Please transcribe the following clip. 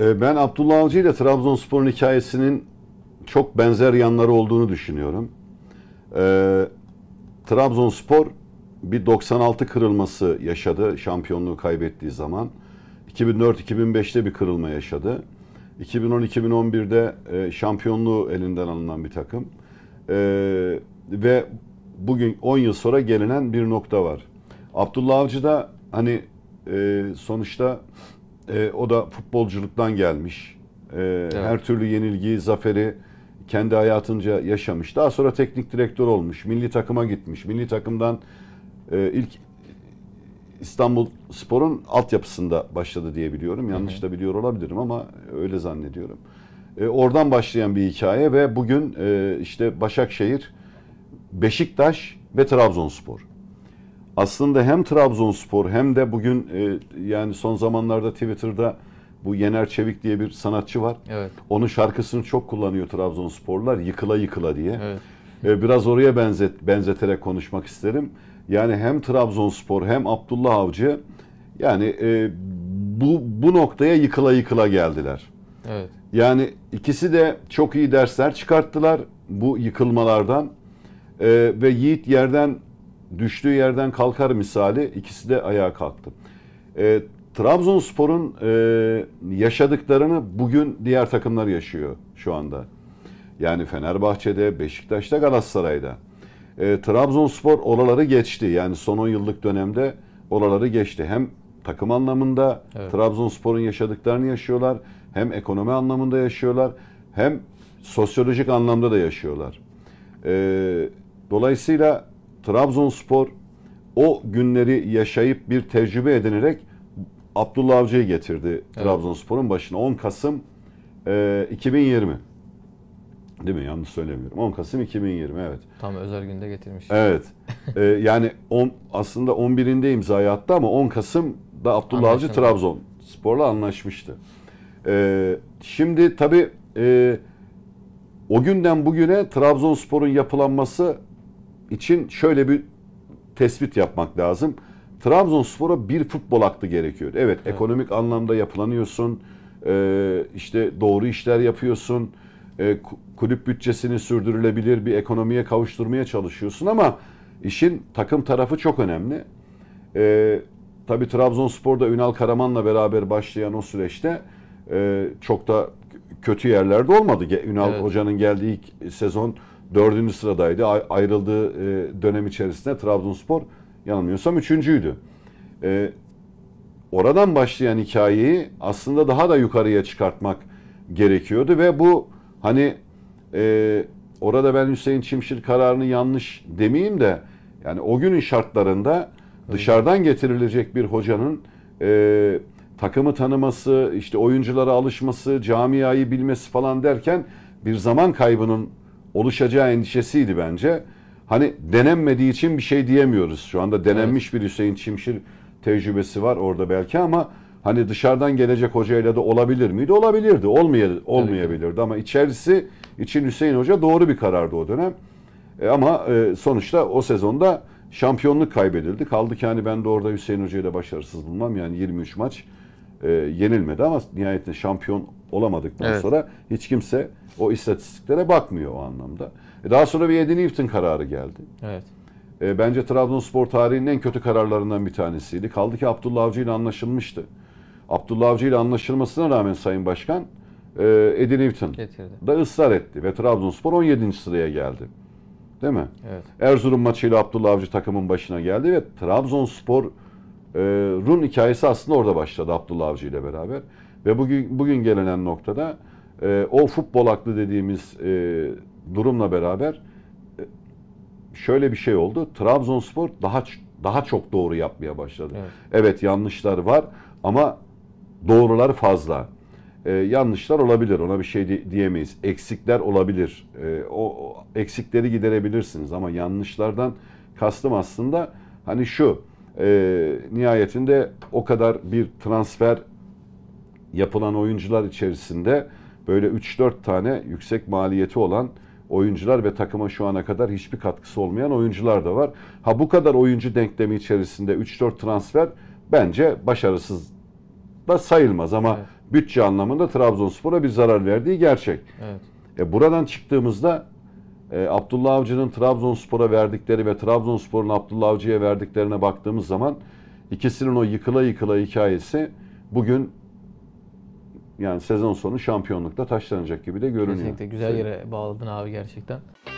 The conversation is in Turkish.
Ee, ben Abdullah Avcı ile Trabzonspor'un hikayesinin çok benzer yanları olduğunu düşünüyorum. Ee, Trabzonspor bir 96 kırılması yaşadı şampiyonluğu kaybettiği zaman. 2004-2005'te bir kırılma yaşadı. 2010-2011'de e, şampiyonluğu elinden alınan bir takım. Ee, ve bugün 10 yıl sonra gelinen bir nokta var. Abdullah Avcı da hani e, sonuçta e, o da futbolculuktan gelmiş. E, evet. Her türlü yenilgiyi, zaferi kendi hayatınca yaşamış. Daha sonra teknik direktör olmuş. Milli takıma gitmiş. Milli takımdan e, ilk İstanbul Spor'un altyapısında başladı diye biliyorum. Yanlış da biliyor olabilirim ama öyle zannediyorum. E, oradan başlayan bir hikaye ve bugün e, işte Başakşehir, Beşiktaş ve Trabzonspor aslında hem Trabzonspor hem de bugün e, yani son zamanlarda Twitter'da bu Yener Çevik diye bir sanatçı var. Evet. Onun şarkısını çok kullanıyor Trabzonsporlar yıkıla yıkıla diye. Evet. E, biraz oraya benzet benzeterek konuşmak isterim. Yani hem Trabzonspor hem Abdullah Avcı yani e, bu bu noktaya yıkıla yıkıla geldiler. Evet. Yani ikisi de çok iyi dersler çıkarttılar bu yıkılmalardan. Ee, ve Yiğit yerden düştüğü yerden kalkar misali ikisi de ayağa kalktı. E, Trabzonspor'un e, yaşadıklarını bugün diğer takımlar yaşıyor şu anda. Yani Fenerbahçe'de, Beşiktaş'ta, Galatasaray'da. E, Trabzonspor oraları geçti. Yani son 10 yıllık dönemde oraları geçti. Hem takım anlamında evet. Trabzonspor'un yaşadıklarını yaşıyorlar. Hem ekonomi anlamında yaşıyorlar. Hem sosyolojik anlamda da yaşıyorlar. E, dolayısıyla Trabzonspor o günleri yaşayıp bir tecrübe edinerek Abdullah Avcı'yı getirdi evet. Trabzonspor'un başına. 10 Kasım e, 2020. Değil mi? Yanlış söylemiyorum. 10 Kasım 2020 evet. Tam özel günde getirmiş. Evet. ee, yani on, aslında 11'inde imzayı attı ama 10 Kasım'da Abdullah Avcı Trabzonsporla anlaşmıştı. Ee, şimdi tabii e, o günden bugüne Trabzonspor'un yapılanması için şöyle bir tespit yapmak lazım. Trabzonspor'a bir futbol aklı gerekiyor. Evet, evet. ekonomik anlamda yapılanıyorsun. Ee, işte doğru işler yapıyorsun. Ee, kulüp bütçesini sürdürülebilir bir ekonomiye kavuşturmaya çalışıyorsun ama işin takım tarafı çok önemli. Ee, tabii Trabzonspor'da Ünal Karaman'la beraber başlayan o süreçte e, çok da kötü yerlerde olmadı. Ünal evet. Hoca'nın geldiği ilk sezon dördüncü sıradaydı. Ayrıldığı e, dönem içerisinde Trabzonspor yanılmıyorsam üçüncüydü. E, oradan başlayan hikayeyi aslında daha da yukarıya çıkartmak gerekiyordu ve bu hani e, orada ben Hüseyin Çimşir kararını yanlış demeyeyim de yani o günün şartlarında dışarıdan getirilecek bir hocanın e, takımı tanıması, işte oyunculara alışması, camiayı bilmesi falan derken bir zaman kaybının oluşacağı endişesiydi bence. Hani denenmediği için bir şey diyemiyoruz. Şu anda denenmiş evet. bir Hüseyin Çimşir tecrübesi var orada belki ama hani dışarıdan gelecek hocayla da olabilir miydi? Olabilirdi. Olmaya, olmayabilirdi ama içerisi için Hüseyin Hoca doğru bir karardı o dönem. E ama e, sonuçta o sezonda şampiyonluk kaybedildi. Kaldı ki hani ben de orada Hüseyin Hoca'yı da başarısız bulmam. Yani 23 maç e, yenilmedi ama nihayetinde şampiyon olamadıktan evet. sonra hiç kimse o istatistiklere bakmıyor o anlamda. E, daha sonra bir Eddie Newton kararı geldi. Evet. E, bence Trabzonspor tarihinin en kötü kararlarından bir tanesiydi. Kaldı ki Abdullah Avcı ile anlaşılmıştı. Abdullah Avcı ile anlaşılmasına rağmen Sayın Başkan e, Eddie Newton Getirdi. da ısrar etti ve Trabzonspor 17. sıraya geldi. Değil mi? Evet. Erzurum maçıyla Abdullah Avcı takımın başına geldi ve Trabzonspor e, ee, Rum hikayesi aslında orada başladı Abdullah Avcı ile beraber. Ve bugün bugün gelenen noktada e, o futbol aklı dediğimiz e, durumla beraber e, şöyle bir şey oldu. Trabzonspor daha daha çok doğru yapmaya başladı. Evet, evet yanlışlar var ama doğrular fazla. E, yanlışlar olabilir. Ona bir şey di diyemeyiz. Eksikler olabilir. E, o, o eksikleri giderebilirsiniz ama yanlışlardan kastım aslında hani şu e, nihayetinde o kadar bir transfer yapılan oyuncular içerisinde böyle 3-4 tane yüksek maliyeti olan oyuncular ve takıma şu ana kadar hiçbir katkısı olmayan oyuncular da var. Ha bu kadar oyuncu denklemi içerisinde 3-4 transfer bence başarısız da sayılmaz ama evet. bütçe anlamında Trabzonspor'a bir zarar verdiği gerçek. Evet. E buradan çıktığımızda e, Abdullah Avcı'nın Trabzonspor'a verdikleri ve Trabzonspor'un Abdullah Avcı'ya verdiklerine baktığımız zaman ikisinin o yıkıla yıkıla hikayesi bugün yani sezon sonu şampiyonlukta taşlanacak gibi de görünüyor. Kesinlikle güzel yere bağladın abi gerçekten.